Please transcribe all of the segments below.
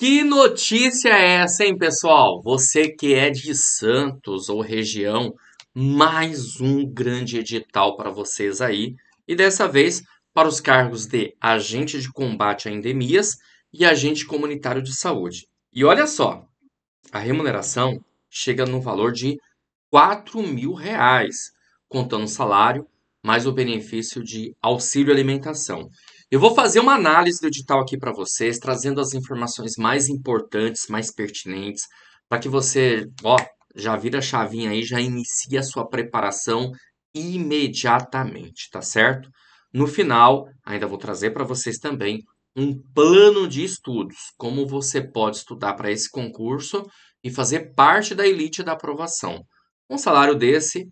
Que notícia é essa, hein, pessoal? Você que é de Santos ou região, mais um grande edital para vocês aí. E dessa vez para os cargos de agente de combate a endemias e agente comunitário de saúde. E olha só, a remuneração chega no valor de R$ mil, reais, contando salário mais o benefício de auxílio alimentação. Eu vou fazer uma análise do edital aqui para vocês, trazendo as informações mais importantes, mais pertinentes, para que você, ó, já vira a chavinha aí, já inicie a sua preparação imediatamente, tá certo? No final, ainda vou trazer para vocês também um plano de estudos, como você pode estudar para esse concurso e fazer parte da elite da aprovação. Um salário desse,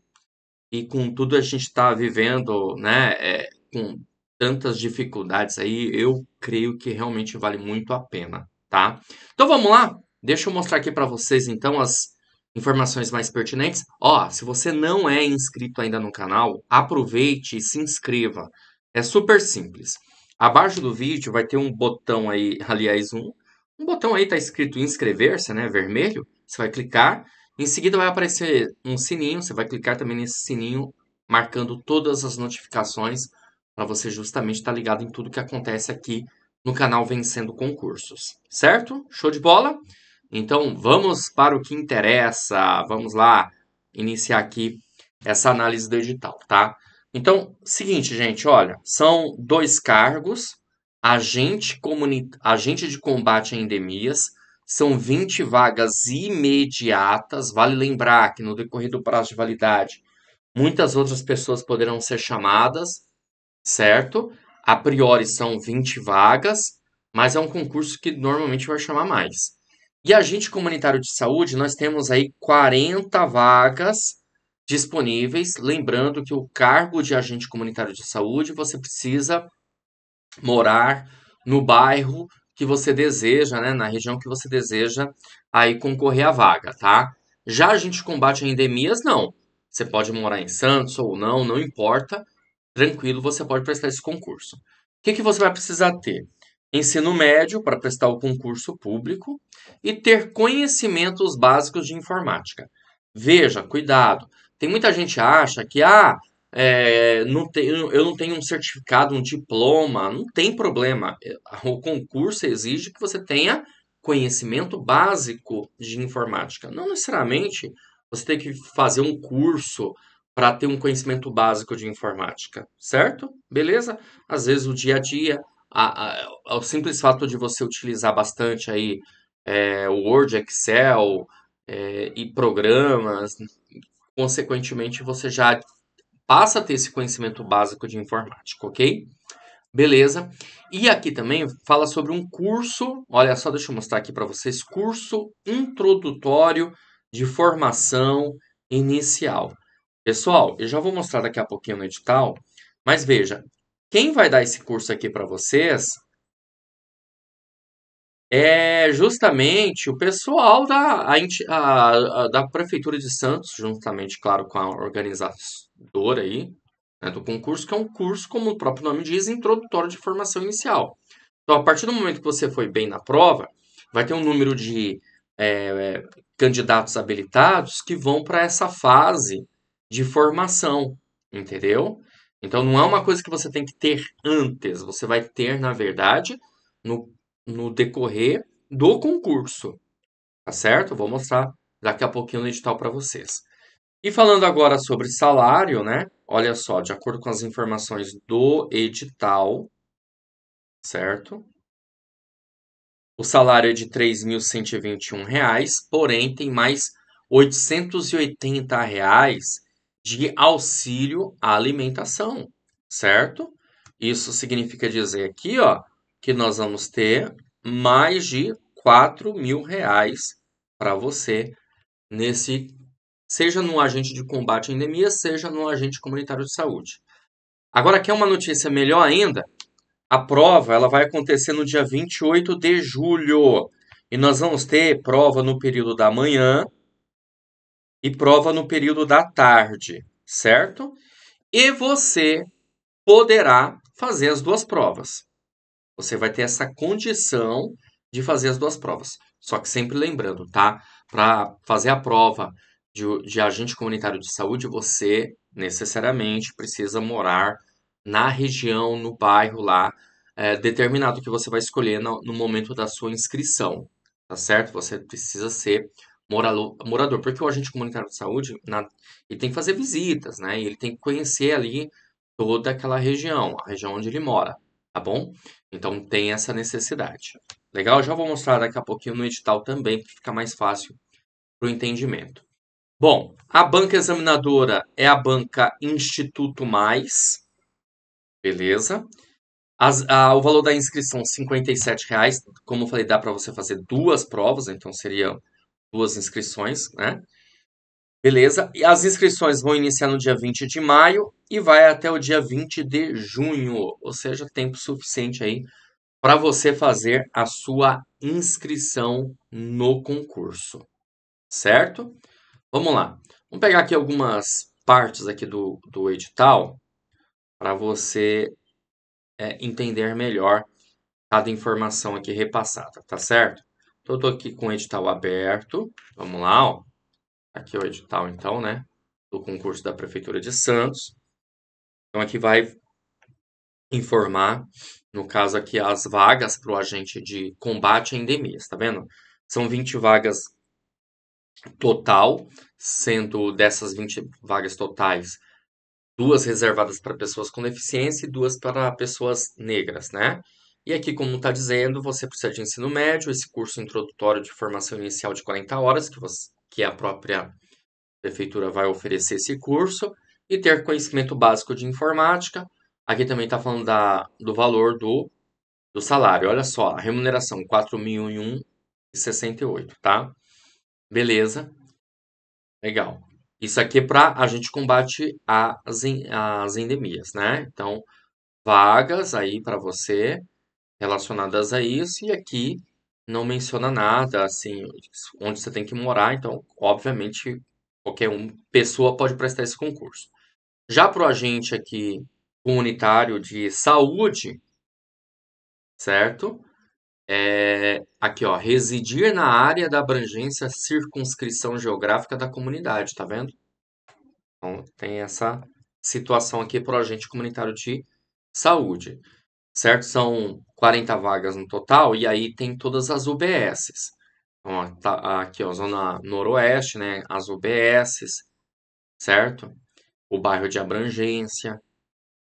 e com tudo a gente está vivendo, né, é, com tantas dificuldades aí, eu creio que realmente vale muito a pena, tá? Então vamos lá? Deixa eu mostrar aqui para vocês então as informações mais pertinentes. Ó, se você não é inscrito ainda no canal, aproveite e se inscreva. É super simples. Abaixo do vídeo vai ter um botão aí, aliás, um, um botão aí tá escrito inscrever-se, né, vermelho. Você vai clicar, em seguida vai aparecer um sininho, você vai clicar também nesse sininho marcando todas as notificações para você justamente estar tá ligado em tudo que acontece aqui no canal Vencendo Concursos. Certo? Show de bola? Então vamos para o que interessa. Vamos lá iniciar aqui essa análise do edital, tá? Então, seguinte, gente, olha, são dois cargos, agente, agente de combate a endemias, são 20 vagas imediatas. Vale lembrar que no decorrer do prazo de validade, muitas outras pessoas poderão ser chamadas certo? A priori são 20 vagas, mas é um concurso que normalmente vai chamar mais. E agente comunitário de saúde, nós temos aí 40 vagas disponíveis. Lembrando que o cargo de agente comunitário de saúde, você precisa morar no bairro que você deseja, né, na região que você deseja aí concorrer à vaga, tá? Já a gente combate a endemias, não. Você pode morar em Santos ou não, não importa tranquilo, você pode prestar esse concurso. O que, que você vai precisar ter? Ensino médio para prestar o concurso público e ter conhecimentos básicos de informática. Veja, cuidado. Tem muita gente que acha que ah, é, não tem, eu não tenho um certificado, um diploma, não tem problema. É, o concurso exige que você tenha conhecimento básico de informática. Não necessariamente você tem que fazer um curso para ter um conhecimento básico de informática, certo? Beleza? Às vezes o dia a dia, a, a, é o simples fato de você utilizar bastante aí é, Word, Excel é, e programas, consequentemente você já passa a ter esse conhecimento básico de informática, ok? Beleza? E aqui também fala sobre um curso, olha só, deixa eu mostrar aqui para vocês, curso introdutório de formação inicial. Pessoal, eu já vou mostrar daqui a pouquinho no edital, mas veja, quem vai dar esse curso aqui para vocês é justamente o pessoal da, a, a, da Prefeitura de Santos, juntamente, claro, com a organizadora aí, né, do concurso, que é um curso, como o próprio nome diz, introdutório de formação inicial. Então, a partir do momento que você foi bem na prova, vai ter um número de é, candidatos habilitados que vão para essa fase de formação, entendeu? Então não é uma coisa que você tem que ter antes, você vai ter, na verdade, no, no decorrer do concurso, tá certo? Vou mostrar daqui a pouquinho no edital para vocês. E falando agora sobre salário, né? Olha só, de acordo com as informações do edital, certo? O salário é de R$ 3.121, porém tem mais R$ 880 reais de auxílio à alimentação, certo? Isso significa dizer aqui, ó, que nós vamos ter mais de 4 mil reais para você nesse, seja no agente de combate à endemia, seja no agente comunitário de saúde. Agora, quer uma notícia melhor ainda? A prova ela vai acontecer no dia 28 de julho. E nós vamos ter prova no período da manhã e prova no período da tarde, certo? E você poderá fazer as duas provas. Você vai ter essa condição de fazer as duas provas. Só que sempre lembrando, tá? Para fazer a prova de, de agente comunitário de saúde, você necessariamente precisa morar na região, no bairro lá, é, determinado que você vai escolher no, no momento da sua inscrição, tá certo? Você precisa ser morador, morador porque o agente comunitário de saúde na, ele tem que fazer visitas, né? Ele tem que conhecer ali toda aquela região, a região onde ele mora, tá bom? Então tem essa necessidade. Legal? Já vou mostrar daqui a pouquinho no edital também, que fica mais fácil para o entendimento. Bom, a banca examinadora é a banca Instituto Mais, beleza? As, a, o valor da inscrição R$ reais Como eu falei, dá para você fazer duas provas, então seria duas inscrições, né? Beleza? E as inscrições vão iniciar no dia 20 de maio e vai até o dia 20 de junho, ou seja, tempo suficiente aí para você fazer a sua inscrição no concurso, certo? Vamos lá. Vamos pegar aqui algumas partes aqui do, do edital para você é, entender melhor cada informação aqui repassada, tá certo? Então, eu estou aqui com o edital aberto. Vamos lá, ó. Aqui é o edital, então, né? Do concurso da Prefeitura de Santos. Então, aqui vai informar, no caso aqui, as vagas para o agente de combate a endemias, tá vendo? São 20 vagas total, sendo dessas 20 vagas totais, duas reservadas para pessoas com deficiência e duas para pessoas negras, né? E aqui, como está dizendo, você precisa de ensino médio, esse curso introdutório de formação inicial de 40 horas, que, você, que a própria prefeitura vai oferecer esse curso, e ter conhecimento básico de informática. Aqui também está falando da, do valor do, do salário. Olha só, a remuneração R$ 4.001,68, tá? Beleza. Legal. Isso aqui é para a gente combate as, as endemias, né? Então, vagas aí para você relacionadas a isso, e aqui não menciona nada, assim, onde você tem que morar, então, obviamente, qualquer um, pessoa pode prestar esse concurso. Já para o agente aqui comunitário de saúde, certo? É, aqui, ó, residir na área da abrangência circunscrição geográfica da comunidade, tá vendo? Então, tem essa situação aqui para o agente comunitário de saúde certo? São 40 vagas no total, e aí tem todas as UBSs. Então, tá aqui, ó, Zona Noroeste, né? As UBSs, certo? O bairro de abrangência,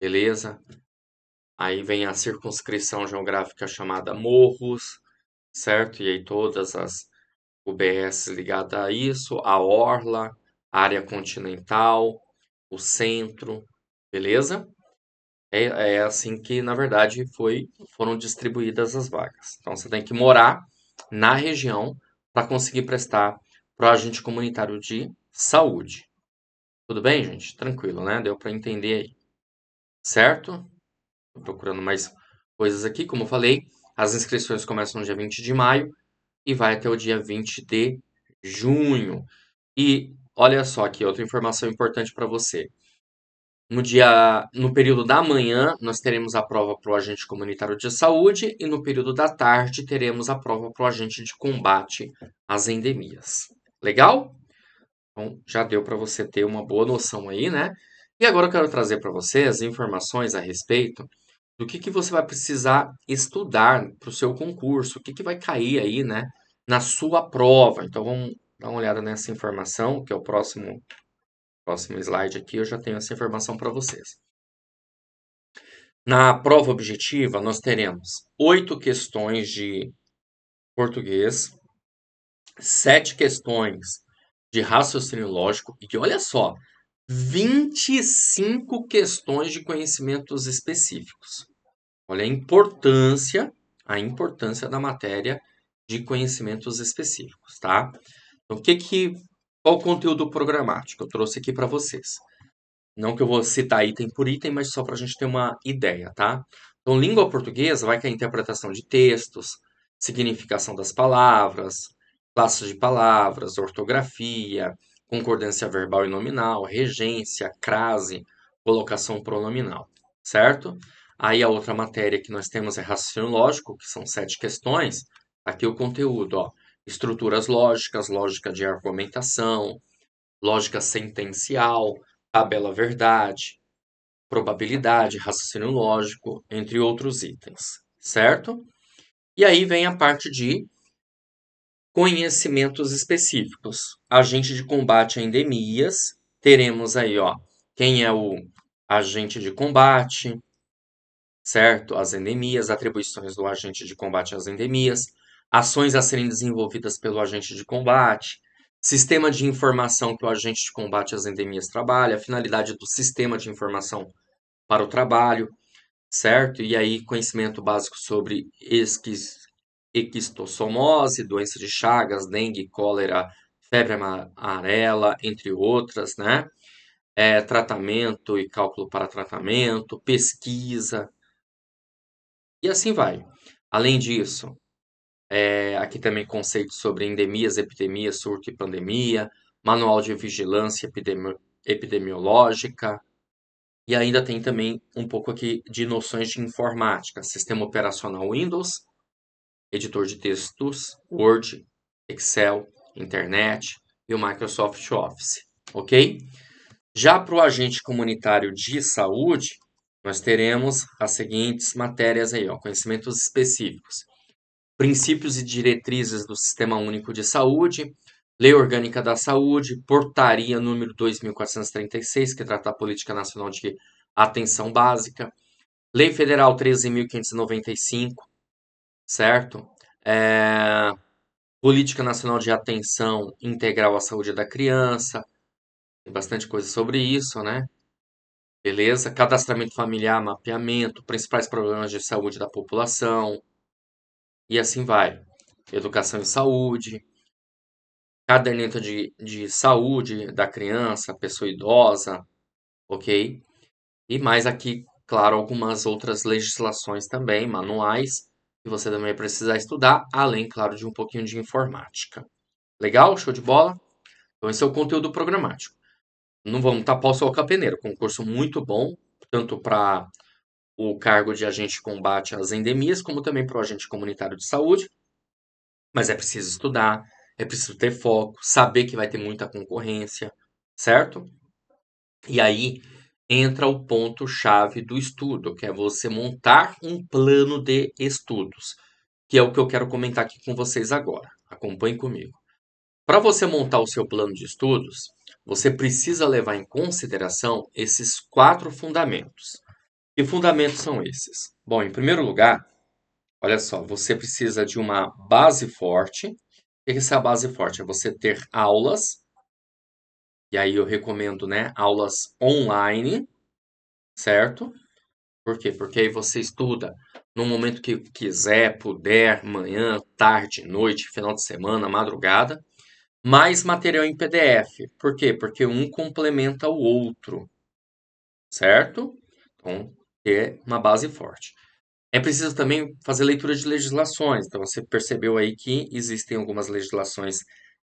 beleza? Aí vem a circunscrição geográfica chamada Morros, certo? E aí todas as UBS ligadas a isso, a Orla, a área continental, o centro, beleza? É, é assim que, na verdade, foi, foram distribuídas as vagas. Então, você tem que morar na região para conseguir prestar para o agente comunitário de saúde. Tudo bem, gente? Tranquilo, né? Deu para entender aí. Certo? Estou procurando mais coisas aqui. Como eu falei, as inscrições começam no dia 20 de maio e vai até o dia 20 de junho. E olha só aqui, outra informação importante para você. No dia, no período da manhã, nós teremos a prova para o agente comunitário de saúde e no período da tarde teremos a prova para o agente de combate às endemias. Legal? Então, já deu para você ter uma boa noção aí, né? E agora eu quero trazer para vocês informações a respeito do que, que você vai precisar estudar para o seu concurso, o que, que vai cair aí, né, na sua prova. Então, vamos dar uma olhada nessa informação, que é o próximo Próximo slide aqui eu já tenho essa informação para vocês. Na prova objetiva, nós teremos oito questões de português, sete questões de raciocínio lógico e que, olha só, 25 questões de conhecimentos específicos. Olha a importância, a importância da matéria de conhecimentos específicos, tá? Então, o que que qual o conteúdo programático? Eu trouxe aqui para vocês. Não que eu vou citar item por item, mas só para a gente ter uma ideia, tá? Então, língua portuguesa vai com é a interpretação de textos, significação das palavras, classes de palavras, ortografia, concordância verbal e nominal, regência, crase, colocação pronominal, certo? Aí a outra matéria que nós temos é raciocínio lógico, que são sete questões. Tá aqui o conteúdo, ó estruturas lógicas, lógica de argumentação, lógica sentencial, tabela verdade, probabilidade, raciocínio lógico, entre outros itens, certo? E aí vem a parte de conhecimentos específicos. Agente de combate a endemias, teremos aí, ó, quem é o agente de combate, certo? As endemias, atribuições do agente de combate às endemias, ações a serem desenvolvidas pelo agente de combate, sistema de informação que o agente de combate às endemias trabalha, a finalidade do sistema de informação para o trabalho, certo? E aí, conhecimento básico sobre esquis, equistossomose, doença de Chagas, dengue, cólera, febre amarela, entre outras, né? É, tratamento e cálculo para tratamento, pesquisa, e assim vai. Além disso, é, aqui também conceitos sobre endemias, epidemias, surto e pandemia, manual de vigilância epidemi epidemiológica, e ainda tem também um pouco aqui de noções de informática, sistema operacional Windows, editor de textos, Word, Excel, internet e o Microsoft Office, ok? Já para o agente comunitário de saúde, nós teremos as seguintes matérias aí, ó, conhecimentos específicos princípios e diretrizes do Sistema Único de Saúde, Lei Orgânica da Saúde, Portaria número 2436, que trata a Política Nacional de Atenção Básica, Lei Federal 13.595, certo? É, Política Nacional de Atenção Integral à Saúde da Criança, tem bastante coisa sobre isso, né? Beleza? Cadastramento familiar, mapeamento, principais problemas de saúde da população, e assim vai. Educação e saúde, caderneta de, de saúde da criança, pessoa idosa, ok? E mais aqui, claro, algumas outras legislações também, manuais, que você também precisar estudar, além, claro, de um pouquinho de informática. Legal? Show de bola? Então, esse é o conteúdo programático. Não vamos tapar o sol com é Concurso muito bom, tanto para o cargo de agente de combate às endemias, como também para o agente comunitário de saúde. Mas é preciso estudar, é preciso ter foco, saber que vai ter muita concorrência, certo? E aí entra o ponto-chave do estudo, que é você montar um plano de estudos, que é o que eu quero comentar aqui com vocês agora. Acompanhe comigo. Para você montar o seu plano de estudos, você precisa levar em consideração esses quatro fundamentos. Que fundamentos são esses? Bom, em primeiro lugar, olha só, você precisa de uma base forte. O que é essa base forte? É você ter aulas, e aí eu recomendo, né, aulas online, certo? Por quê? Porque aí você estuda no momento que quiser, puder, manhã, tarde, noite, final de semana, madrugada, mais material em PDF. Por quê? Porque um complementa o outro, certo? Então, ter uma base forte. É preciso também fazer leitura de legislações. Então, você percebeu aí que existem algumas legislações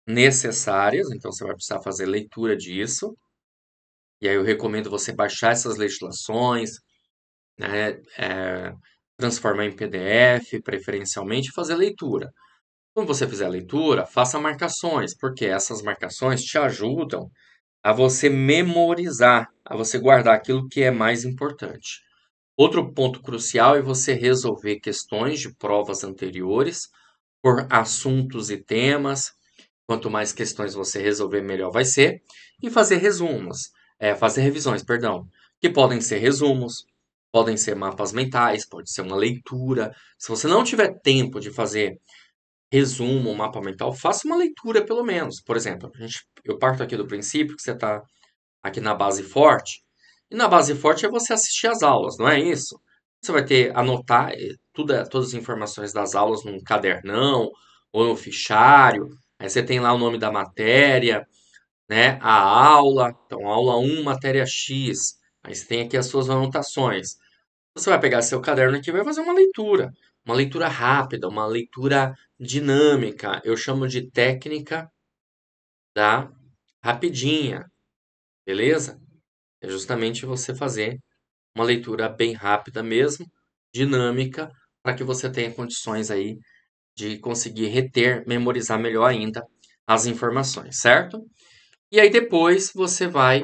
necessárias, então você vai precisar fazer leitura disso. E aí eu recomendo você baixar essas legislações, né, é, transformar em PDF, preferencialmente, e fazer leitura. Quando você fizer a leitura, faça marcações, porque essas marcações te ajudam a você memorizar, a você guardar aquilo que é mais importante. Outro ponto crucial é você resolver questões de provas anteriores por assuntos e temas. Quanto mais questões você resolver, melhor vai ser. E fazer resumos, é, fazer revisões, perdão, que podem ser resumos, podem ser mapas mentais, pode ser uma leitura. Se você não tiver tempo de fazer resumo, mapa mental, faça uma leitura pelo menos. Por exemplo, gente, eu parto aqui do princípio que você está aqui na base forte, e na base forte é você assistir às aulas, não é isso? Você vai ter anotar eh, tudo, eh, todas as informações das aulas num cadernão ou no fichário. Aí você tem lá o nome da matéria, né? A aula, então aula 1, matéria X. Aí você tem aqui as suas anotações. Você vai pegar seu caderno aqui e vai fazer uma leitura, uma leitura rápida, uma leitura dinâmica. Eu chamo de técnica da tá? rapidinha. Beleza? É justamente você fazer uma leitura bem rápida mesmo, dinâmica, para que você tenha condições aí de conseguir reter, memorizar melhor ainda as informações, certo? E aí depois você vai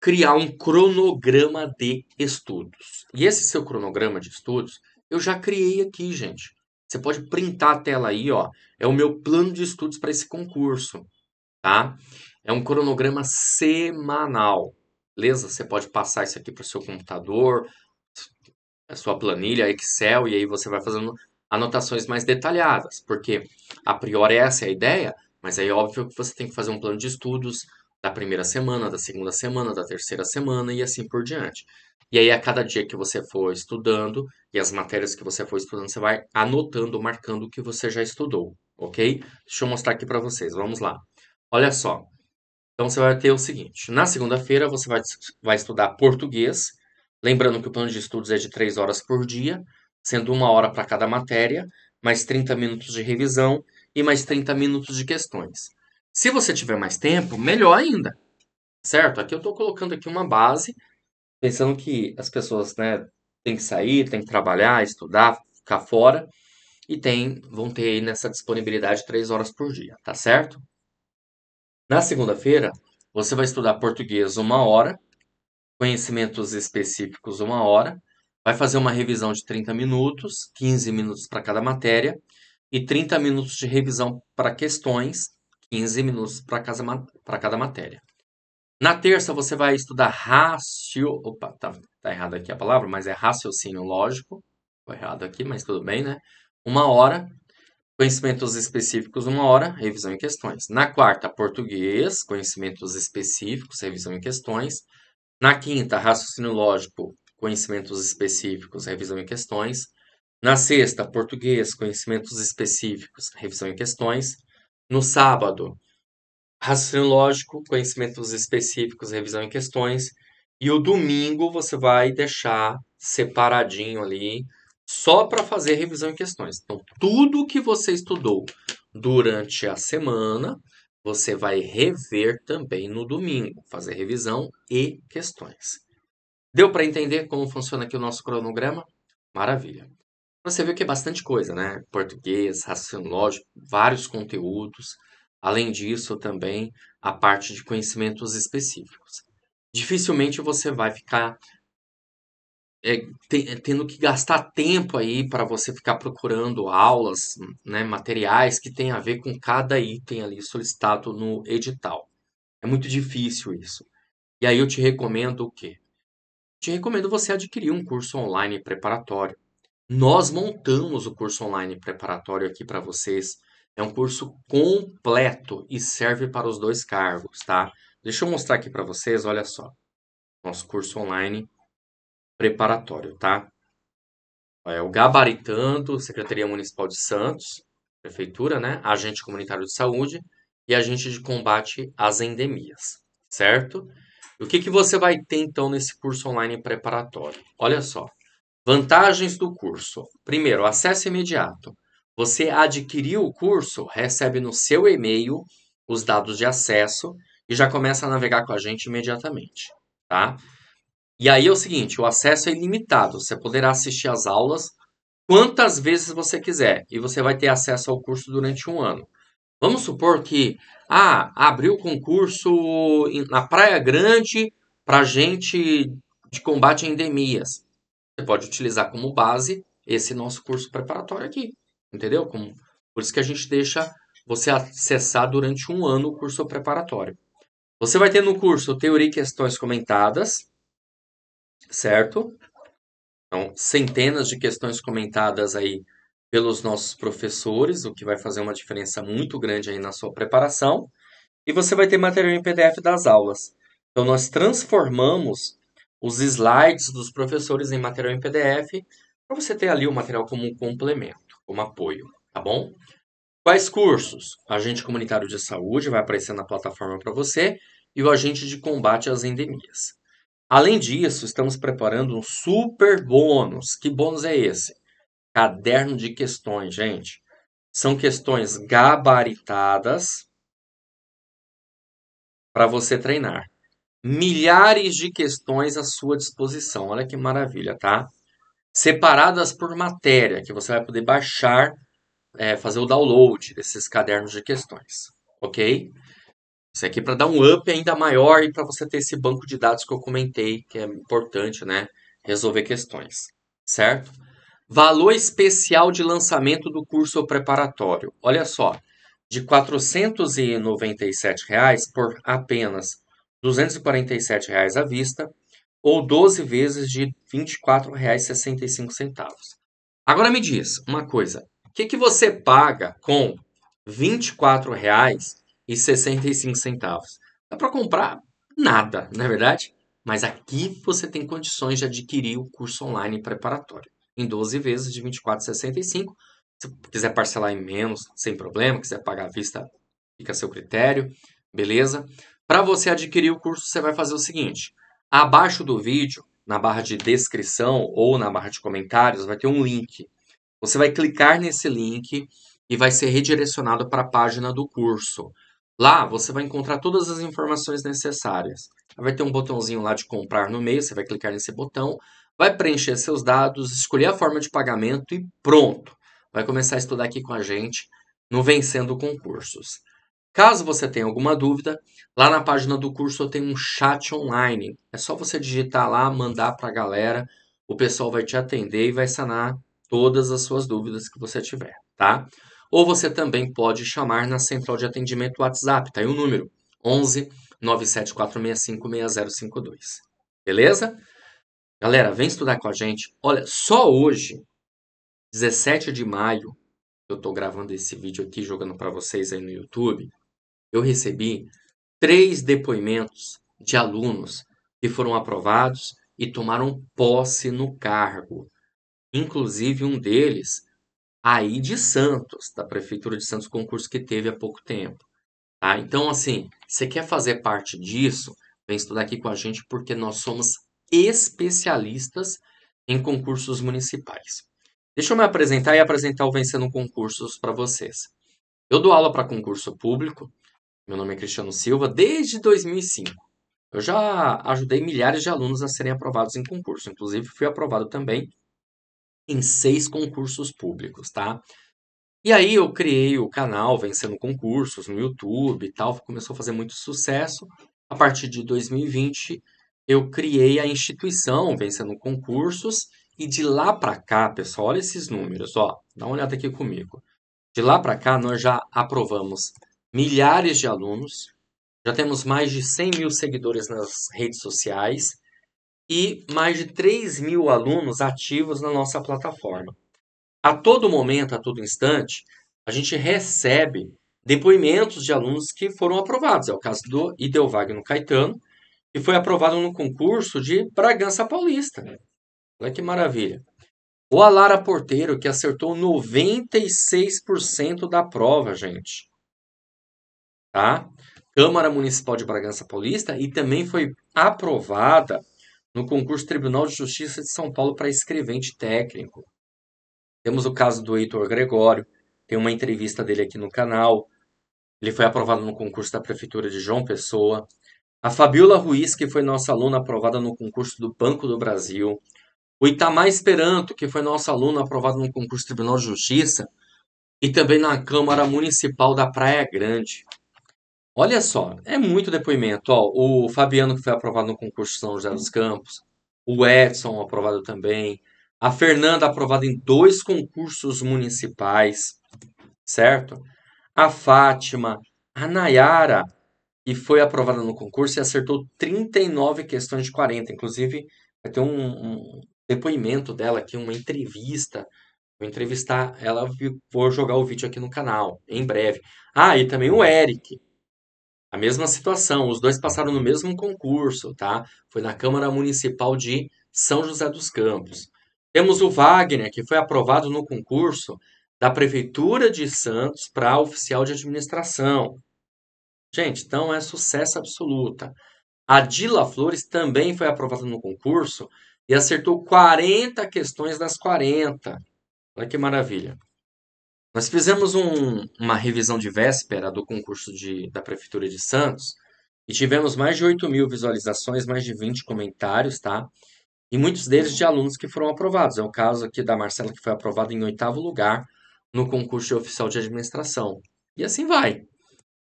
criar um cronograma de estudos. E esse seu cronograma de estudos eu já criei aqui, gente. Você pode printar a tela aí, ó. É o meu plano de estudos para esse concurso, tá? É um cronograma semanal. Beleza? Você pode passar isso aqui para o seu computador, a sua planilha, Excel, e aí você vai fazendo anotações mais detalhadas, porque a priori é essa é a ideia, mas aí é óbvio que você tem que fazer um plano de estudos da primeira semana, da segunda semana, da terceira semana e assim por diante. E aí, a cada dia que você for estudando e as matérias que você for estudando, você vai anotando, marcando o que você já estudou, ok? Deixa eu mostrar aqui para vocês. Vamos lá. Olha só. Então você vai ter o seguinte: na segunda-feira você vai, vai estudar português, lembrando que o plano de estudos é de três horas por dia, sendo uma hora para cada matéria, mais 30 minutos de revisão e mais 30 minutos de questões. Se você tiver mais tempo, melhor ainda, certo? Aqui eu estou colocando aqui uma base, pensando que as pessoas, né, têm que sair, têm que trabalhar, estudar, ficar fora e tem, vão ter aí nessa disponibilidade três horas por dia, tá certo? Na segunda-feira, você vai estudar português uma hora, conhecimentos específicos uma hora, vai fazer uma revisão de 30 minutos, 15 minutos para cada matéria, e 30 minutos de revisão para questões, 15 minutos para cada, matéria. Na terça, você vai estudar racio... Opa, tá, tá errado aqui a palavra, mas é raciocínio lógico. Ficou errado aqui, mas tudo bem, né? Uma hora, Conhecimentos específicos, uma hora, revisão e questões. Na quarta, português, conhecimentos específicos, revisão e questões. Na quinta, raciocínio lógico, conhecimentos específicos, revisão e questões. Na sexta, português, conhecimentos específicos, revisão e questões. No sábado, raciocínio lógico, conhecimentos específicos, revisão e questões. E o domingo você vai deixar separadinho ali só para fazer revisão em questões. Então, tudo que você estudou durante a semana, você vai rever também no domingo, fazer revisão e questões. Deu para entender como funciona aqui o nosso cronograma? Maravilha. Você viu que é bastante coisa, né? Português, raciocínio lógico, vários conteúdos. Além disso, também a parte de conhecimentos específicos. Dificilmente você vai ficar é, te, é, tendo que gastar tempo aí para você ficar procurando aulas, né, materiais que tem a ver com cada item ali solicitado no edital. É muito difícil isso. E aí eu te recomendo o quê? Te recomendo você adquirir um curso online preparatório. Nós montamos o curso online preparatório aqui para vocês. É um curso completo e serve para os dois cargos, tá? Deixa eu mostrar aqui para vocês, olha só. Nosso curso online preparatório, tá? É o gabaritando, Secretaria Municipal de Santos, prefeitura, né? Agente comunitário de saúde e agente de combate às endemias, certo? O que que você vai ter então nesse curso online preparatório? Olha só. Vantagens do curso. Primeiro, acesso imediato. Você adquiriu o curso, recebe no seu e-mail os dados de acesso e já começa a navegar com a gente imediatamente, tá? E aí é o seguinte: o acesso é ilimitado. Você poderá assistir às aulas quantas vezes você quiser e você vai ter acesso ao curso durante um ano. Vamos supor que ah, abriu o concurso na Praia Grande para gente de combate a endemias. Você pode utilizar como base esse nosso curso preparatório aqui, entendeu? Como, por isso que a gente deixa você acessar durante um ano o curso preparatório. Você vai ter no curso teoria e questões comentadas, certo? Então, centenas de questões comentadas aí pelos nossos professores, o que vai fazer uma diferença muito grande aí na sua preparação. E você vai ter material em PDF das aulas. Então, nós transformamos os slides dos professores em material em PDF para você ter ali o material como um complemento, como apoio, tá bom? Quais cursos? Agente Comunitário de Saúde vai aparecer na plataforma para você e o Agente de Combate às Endemias. Além disso, estamos preparando um super bônus. Que bônus é esse? Caderno de questões, gente. São questões gabaritadas para você treinar. Milhares de questões à sua disposição. Olha que maravilha, tá? Separadas por matéria, que você vai poder baixar, é, fazer o download desses cadernos de questões, ok? Isso aqui é para dar um up ainda maior e para você ter esse banco de dados que eu comentei, que é importante, né? Resolver questões, certo? Valor especial de lançamento do curso preparatório. Olha só, de R$ 497 reais por apenas R$ 247 reais à vista ou 12 vezes de R$ 24,65. Agora me diz uma coisa, o que, que você paga com R$ 24 reais e 65 centavos. Dá para comprar nada, na é verdade? Mas aqui você tem condições de adquirir o curso online preparatório em 12 vezes de 24,65. Se quiser parcelar em menos, sem problema, quiser pagar à vista, fica a seu critério, beleza? Para você adquirir o curso, você vai fazer o seguinte: abaixo do vídeo, na barra de descrição ou na barra de comentários, vai ter um link. Você vai clicar nesse link e vai ser redirecionado para a página do curso. Lá você vai encontrar todas as informações necessárias. Vai ter um botãozinho lá de comprar no meio, você vai clicar nesse botão, vai preencher seus dados, escolher a forma de pagamento e pronto. Vai começar a estudar aqui com a gente no Vencendo Concursos. Caso você tenha alguma dúvida, lá na página do curso eu tenho um chat online. É só você digitar lá, mandar para a galera, o pessoal vai te atender e vai sanar todas as suas dúvidas que você tiver, tá? Ou você também pode chamar na central de atendimento WhatsApp, tá aí o número 11 974656052. Beleza? Galera, vem estudar com a gente. Olha, só hoje, 17 de maio, eu estou gravando esse vídeo aqui, jogando para vocês aí no YouTube. Eu recebi três depoimentos de alunos que foram aprovados e tomaram posse no cargo. Inclusive, um deles aí de Santos, da Prefeitura de Santos, concurso que teve há pouco tempo. Tá? Então, assim, você quer fazer parte disso? Vem estudar aqui com a gente porque nós somos especialistas em concursos municipais. Deixa eu me apresentar e apresentar o Vencendo Concursos para vocês. Eu dou aula para concurso público, meu nome é Cristiano Silva, desde 2005. Eu já ajudei milhares de alunos a serem aprovados em concurso, inclusive fui aprovado também em seis concursos públicos, tá? E aí eu criei o canal Vencendo Concursos no YouTube e tal, começou a fazer muito sucesso. A partir de 2020, eu criei a instituição Vencendo Concursos e de lá para cá, pessoal, olha esses números, ó. Dá uma olhada aqui comigo. De lá para cá, nós já aprovamos milhares de alunos, já temos mais de 100 mil seguidores nas redes sociais, e mais de 3 mil alunos ativos na nossa plataforma. A todo momento, a todo instante, a gente recebe depoimentos de alunos que foram aprovados. É o caso do Idelvagno Caetano, que foi aprovado no concurso de Bragança Paulista. Olha que maravilha. O Alara Porteiro, que acertou 96% da prova, gente. Tá? Câmara Municipal de Bragança Paulista e também foi aprovada no concurso Tribunal de Justiça de São Paulo para escrevente técnico. Temos o caso do Heitor Gregório, tem uma entrevista dele aqui no canal. Ele foi aprovado no concurso da Prefeitura de João Pessoa. A Fabiola Ruiz, que foi nossa aluna aprovada no concurso do Banco do Brasil. O Itamar Esperanto, que foi nossa aluna aprovada no concurso Tribunal de Justiça e também na Câmara Municipal da Praia Grande. Olha só, é muito depoimento. Ó, o Fabiano, que foi aprovado no concurso de São José dos Campos, o Edson, aprovado também, a Fernanda, aprovada em dois concursos municipais, certo? A Fátima, a Nayara, que foi aprovada no concurso e acertou 39 questões de 40. Inclusive, vai ter um, um depoimento dela aqui, uma entrevista. Vou entrevistar ela, vou jogar o vídeo aqui no canal, em breve. Ah, e também o Eric, a mesma situação, os dois passaram no mesmo concurso, tá? Foi na Câmara Municipal de São José dos Campos. Temos o Wagner, que foi aprovado no concurso da Prefeitura de Santos para oficial de administração. Gente, então é sucesso absoluta. A Dila Flores também foi aprovada no concurso e acertou 40 questões das 40. Olha que maravilha. Nós fizemos um, uma revisão de véspera do concurso de, da Prefeitura de Santos e tivemos mais de 8 mil visualizações, mais de 20 comentários, tá? E muitos deles de alunos que foram aprovados. É o caso aqui da Marcela, que foi aprovada em oitavo lugar no concurso de oficial de administração. E assim vai.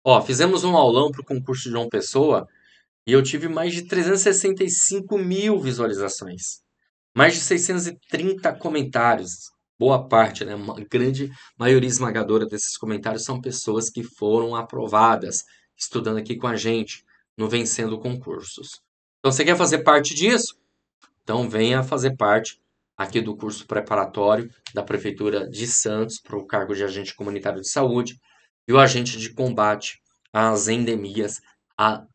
Ó, fizemos um aulão para o concurso de João Pessoa e eu tive mais de 365 mil visualizações, mais de 630 comentários, boa parte, né, uma grande maioria esmagadora desses comentários são pessoas que foram aprovadas, estudando aqui com a gente, no Vencendo Concursos. Então, você quer fazer parte disso? Então, venha fazer parte aqui do curso preparatório da Prefeitura de Santos para o cargo de agente comunitário de saúde e o agente de combate às endemias. A,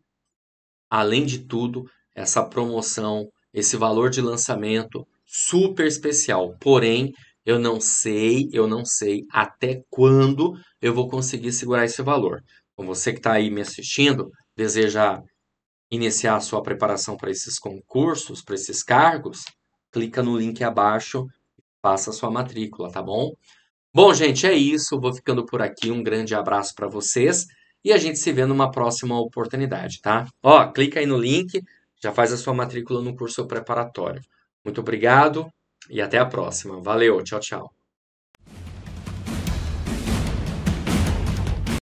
além de tudo, essa promoção, esse valor de lançamento super especial, porém eu não sei, eu não sei até quando eu vou conseguir segurar esse valor. Então, você que está aí me assistindo, deseja iniciar a sua preparação para esses concursos, para esses cargos, clica no link abaixo e faça a sua matrícula, tá bom? Bom, gente, é isso. Vou ficando por aqui. Um grande abraço para vocês e a gente se vê numa próxima oportunidade, tá? Ó, clica aí no link, já faz a sua matrícula no curso preparatório. Muito obrigado. E até a próxima. Valeu, tchau, tchau.